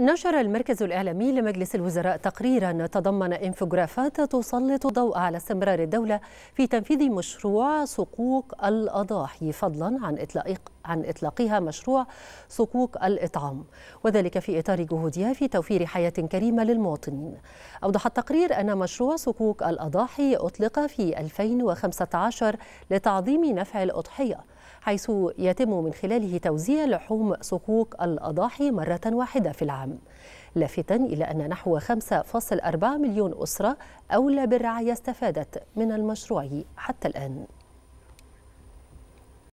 نشر المركز الإعلامي لمجلس الوزراء تقريرا تضمن انفوجرافات تسلط الضوء على استمرار الدولة في تنفيذ مشروع صكوك الأضاحي فضلا عن إطلاق عن إطلاقها مشروع صكوك الإطعام وذلك في إطار جهودها في توفير حياة كريمة للمواطنين أوضح التقرير أن مشروع صكوك الأضاحي أطلق في 2015 لتعظيم نفع الأضحية حيث يتم من خلاله توزيع لحوم صكوك الأضاحي مرة واحدة في العام لافتا إلى أن نحو 5.4 مليون أسرة أولى بالرعاية استفادت من المشروع حتى الآن